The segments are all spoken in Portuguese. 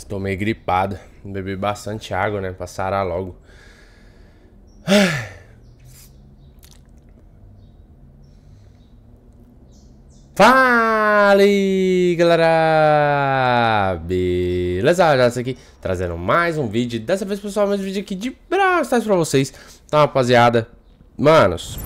Estou meio gripado. Bebi bastante água, né? Pra sarar logo. Fale, galera! Beleza? Já tá aqui trazendo mais um vídeo. Dessa vez, pessoal, mais um vídeo aqui de braços pra vocês. Tá, rapaziada? Manos,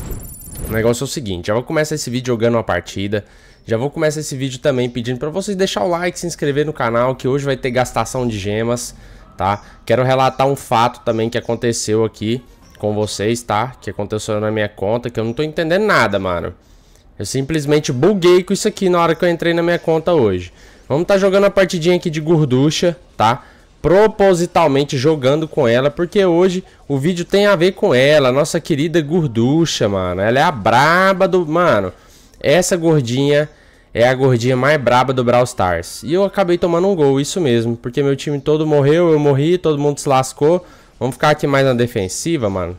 o negócio é o seguinte. Eu vou começar esse vídeo jogando uma partida. Já vou começar esse vídeo também pedindo para vocês deixar o like, se inscrever no canal, que hoje vai ter gastação de gemas, tá? Quero relatar um fato também que aconteceu aqui com vocês, tá? Que aconteceu na minha conta, que eu não tô entendendo nada, mano. Eu simplesmente buguei com isso aqui na hora que eu entrei na minha conta hoje. Vamos estar tá jogando a partidinha aqui de gorducha, tá? Propositalmente jogando com ela, porque hoje o vídeo tem a ver com ela, nossa querida gorducha, mano. Ela é a braba do... Mano, essa gordinha é a gordinha mais braba do Brawl Stars. E eu acabei tomando um gol, isso mesmo. Porque meu time todo morreu, eu morri, todo mundo se lascou. Vamos ficar aqui mais na defensiva, mano.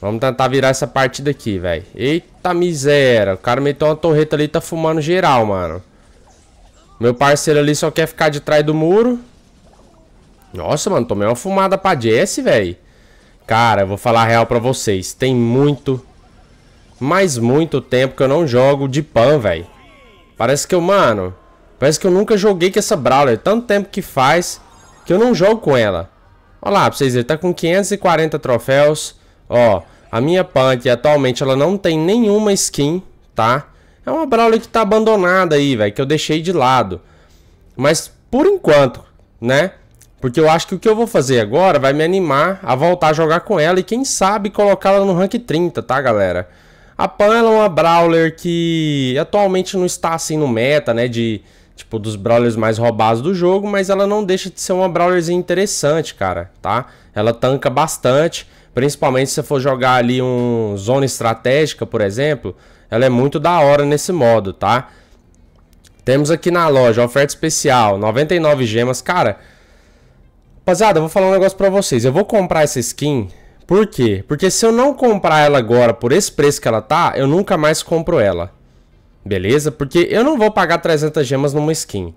Vamos tentar virar essa partida aqui, velho. Eita miséria. O cara meteu uma torreta ali e tá fumando geral, mano. Meu parceiro ali só quer ficar de trás do muro. Nossa, mano, tomei uma fumada pra Jesse, velho. Cara, eu vou falar a real pra vocês. Tem muito, mais muito tempo que eu não jogo de pan, velho. Parece que eu, mano, parece que eu nunca joguei com essa Brawler. Tanto tempo que faz que eu não jogo com ela. Olha lá, pra vocês verem, tá com 540 troféus. Ó, a minha pan aqui atualmente ela não tem nenhuma skin, tá? É uma Brawler que tá abandonada aí, velho, que eu deixei de lado. Mas por enquanto, né? Porque eu acho que o que eu vou fazer agora vai me animar a voltar a jogar com ela e quem sabe colocá-la no rank 30, tá, galera? A Pan é uma Brawler que atualmente não está assim no meta, né? De tipo dos Brawlers mais roubados do jogo, mas ela não deixa de ser uma Brawlerzinha interessante, cara, tá? Ela tanca bastante, principalmente se você for jogar ali um Zona Estratégica, por exemplo. Ela é muito da hora nesse modo, tá? Temos aqui na loja oferta especial, 99 gemas, cara. Rapaziada, eu vou falar um negócio pra vocês. Eu vou comprar essa skin por quê? Porque se eu não comprar ela agora por esse preço que ela tá, eu nunca mais compro ela. Beleza? Porque eu não vou pagar 300 gemas numa skin.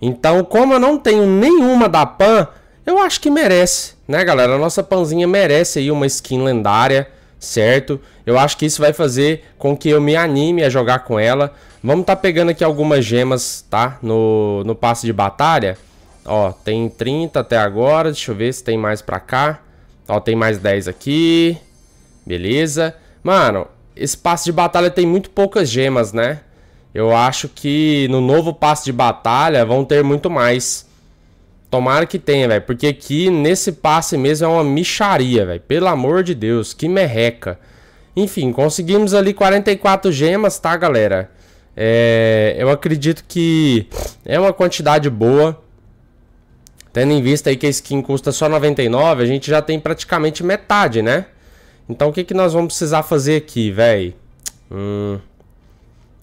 Então, como eu não tenho nenhuma da Pan, eu acho que merece, né, galera? A nossa Panzinha merece aí uma skin lendária, certo? Eu acho que isso vai fazer com que eu me anime a jogar com ela. Vamos tá pegando aqui algumas gemas, tá? No, no passe de batalha. Ó, tem 30 até agora. Deixa eu ver se tem mais pra cá. Ó, tem mais 10 aqui. Beleza. Mano, esse passe de batalha tem muito poucas gemas, né? Eu acho que no novo passe de batalha vão ter muito mais. Tomara que tenha, velho. Porque aqui, nesse passe mesmo, é uma micharia, velho. Pelo amor de Deus, que merreca. Enfim, conseguimos ali 44 gemas, tá, galera? É... eu acredito que é uma quantidade boa. Tendo em vista aí que a skin custa só 99, a gente já tem praticamente metade, né? Então o que, que nós vamos precisar fazer aqui, véi? Hum...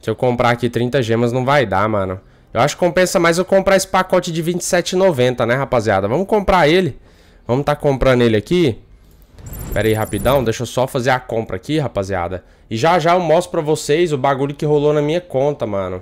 Se eu comprar aqui 30 gemas não vai dar, mano. Eu acho que compensa mais eu comprar esse pacote de 27,90, né, rapaziada? Vamos comprar ele. Vamos tá comprando ele aqui. Pera aí, rapidão. Deixa eu só fazer a compra aqui, rapaziada. E já já eu mostro pra vocês o bagulho que rolou na minha conta, mano.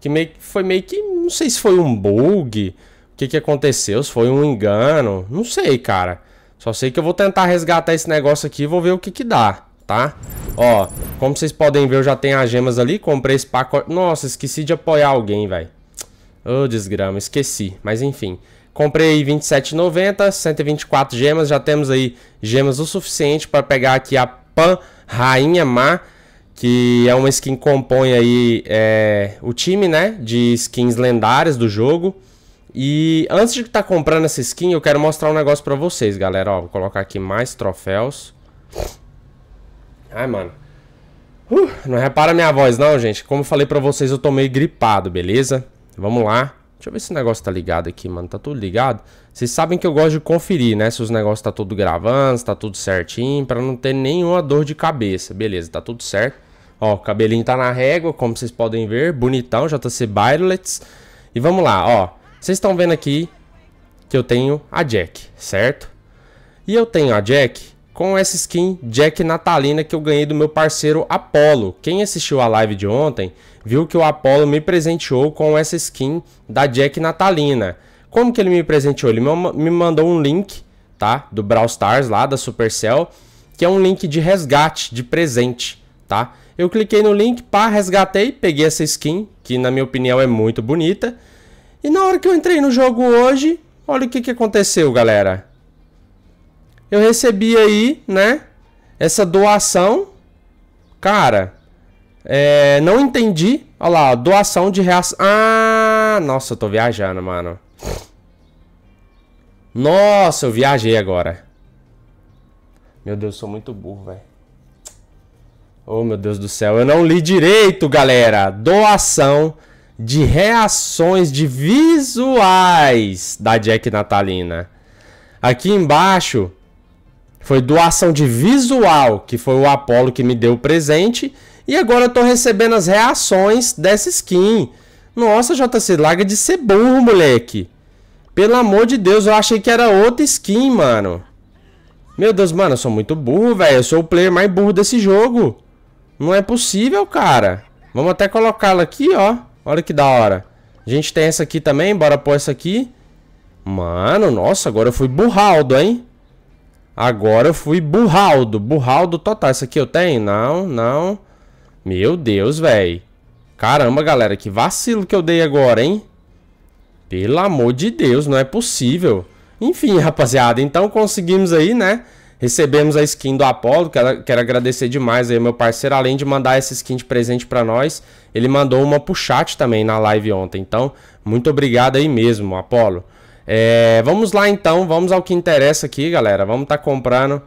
Que meio que foi meio que... Não sei se foi um bug que, que aconteceu, se foi um engano, não sei, cara. Só sei que eu vou tentar resgatar esse negócio aqui e vou ver o que que dá, tá? Ó, como vocês podem ver, eu já tenho as gemas ali, comprei esse pacote... Nossa, esqueci de apoiar alguém, velho. Ô, oh, desgrama, esqueci, mas enfim... Comprei 27,90, 124 gemas, já temos aí gemas o suficiente para pegar aqui a Pan Rainha Má, que é uma skin que compõe aí é, o time, né, de skins lendárias do jogo. E antes de estar tá comprando essa skin, eu quero mostrar um negócio pra vocês, galera. Ó, vou colocar aqui mais troféus. Ai, mano. Uh, não repara minha voz não, gente. Como eu falei pra vocês, eu tô meio gripado, beleza? Vamos lá. Deixa eu ver se o negócio tá ligado aqui, mano. Tá tudo ligado? Vocês sabem que eu gosto de conferir, né? Se os negócios tá tudo gravando, se tá tudo certinho, pra não ter nenhuma dor de cabeça. Beleza, tá tudo certo. Ó, o cabelinho tá na régua, como vocês podem ver. Bonitão, JC Byrolets. E vamos lá, ó. Vocês estão vendo aqui que eu tenho a Jack, certo? E eu tenho a Jack com essa skin Jack Natalina que eu ganhei do meu parceiro Apollo. Quem assistiu a live de ontem viu que o Apollo me presenteou com essa skin da Jack Natalina. Como que ele me presenteou? Ele me mandou um link, tá? Do Brawl Stars lá, da Supercell, que é um link de resgate, de presente, tá? Eu cliquei no link, pá, resgatei, peguei essa skin, que na minha opinião é muito bonita. E na hora que eu entrei no jogo hoje, olha o que, que aconteceu, galera. Eu recebi aí, né? Essa doação. Cara, é, não entendi. Olha lá, doação de reação. Ah, nossa, eu tô viajando, mano. Nossa, eu viajei agora. Meu Deus, sou muito burro, velho. Oh, meu Deus do céu, eu não li direito, galera. Doação de reações de visuais da Jack Natalina. Aqui embaixo foi doação de visual, que foi o Apollo que me deu o presente. E agora eu tô recebendo as reações dessa skin. Nossa, JC, larga de ser burro, moleque. Pelo amor de Deus, eu achei que era outra skin, mano. Meu Deus, mano, eu sou muito burro, velho. Eu sou o player mais burro desse jogo. Não é possível, cara. Vamos até colocá-la aqui, ó. Olha que da hora. A gente tem essa aqui também, bora pôr essa aqui. Mano, nossa, agora eu fui burraldo, hein? Agora eu fui burraldo, burraldo total. Essa aqui eu tenho? Não, não. Meu Deus, velho. Caramba, galera, que vacilo que eu dei agora, hein? Pelo amor de Deus, não é possível. Enfim, rapaziada, então conseguimos aí, né? Recebemos a skin do Apollo, quero, quero agradecer demais aí meu parceiro, além de mandar essa skin de presente para nós, ele mandou uma pro chat também na live ontem, então muito obrigado aí mesmo, Apollo. É, vamos lá então, vamos ao que interessa aqui, galera, vamos estar tá comprando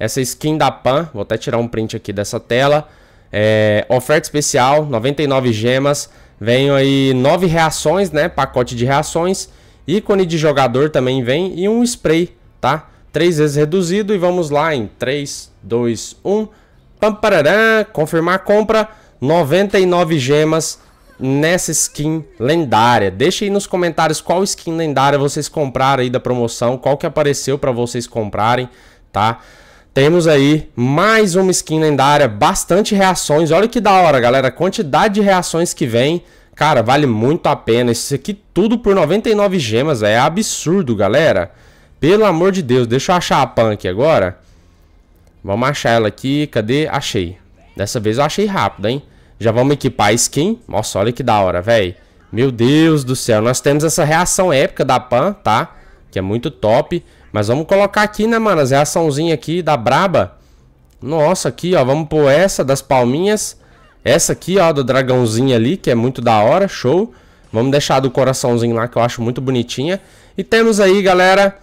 essa skin da Pan, vou até tirar um print aqui dessa tela, é, oferta especial, 99 gemas, vem aí 9 reações, né, pacote de reações, ícone de jogador também vem e um spray, tá? três vezes reduzido e vamos lá em 3, 2, 1. Pam, parará, confirmar a compra. 99 gemas nessa skin lendária. deixa aí nos comentários qual skin lendária vocês compraram aí da promoção, qual que apareceu para vocês comprarem, tá? Temos aí mais uma skin lendária, bastante reações. Olha que da hora, galera, quantidade de reações que vem. Cara, vale muito a pena. Isso aqui tudo por 99 gemas, é absurdo, galera. Pelo amor de Deus, deixa eu achar a Pan aqui agora. Vamos achar ela aqui. Cadê? Achei. Dessa vez eu achei rápido, hein? Já vamos equipar a skin. Nossa, olha que da hora, velho. Meu Deus do céu. Nós temos essa reação épica da Pan, tá? Que é muito top. Mas vamos colocar aqui, né, mano? As reaçãozinha aqui da Braba. Nossa, aqui, ó. Vamos pôr essa das palminhas. Essa aqui, ó, do dragãozinho ali, que é muito da hora. Show. Vamos deixar do coraçãozinho lá, que eu acho muito bonitinha. E temos aí, galera,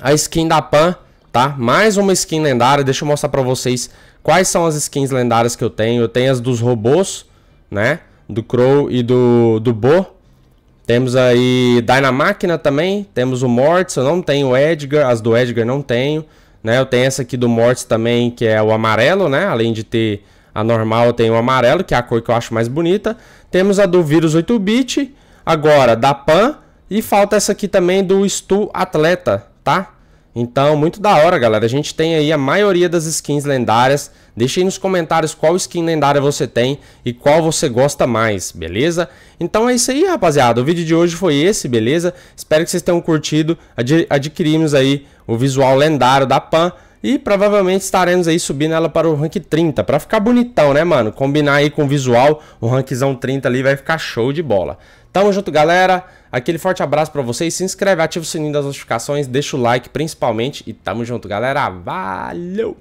a skin da Pan, tá? Mais uma skin lendária, deixa eu mostrar pra vocês quais são as skins lendárias que eu tenho. Eu tenho as dos robôs, né? Do Crow e do, do Bo. Temos aí Dynamáquina também, temos o Mortis, eu não tenho o Edgar, as do Edgar não tenho, né? Eu tenho essa aqui do Mortis também, que é o amarelo, né? Além de ter a normal, eu tenho o amarelo, que é a cor que eu acho mais bonita. Temos a do Vírus 8-bit, agora da Pan, e falta essa aqui também do Stu Atleta, tá? Então, muito da hora, galera. A gente tem aí a maioria das skins lendárias. Deixe aí nos comentários qual skin lendária você tem e qual você gosta mais, beleza? Então é isso aí, rapaziada. O vídeo de hoje foi esse, beleza? Espero que vocês tenham curtido. Ad adquirimos aí o visual lendário da Pan. E provavelmente estaremos aí subindo ela para o rank 30, para ficar bonitão, né, mano? Combinar aí com o visual, o rankzão 30 ali vai ficar show de bola. Tamo junto, galera. Aquele forte abraço para vocês. Se inscreve, ativa o sininho das notificações, deixa o like principalmente. E tamo junto, galera. Valeu!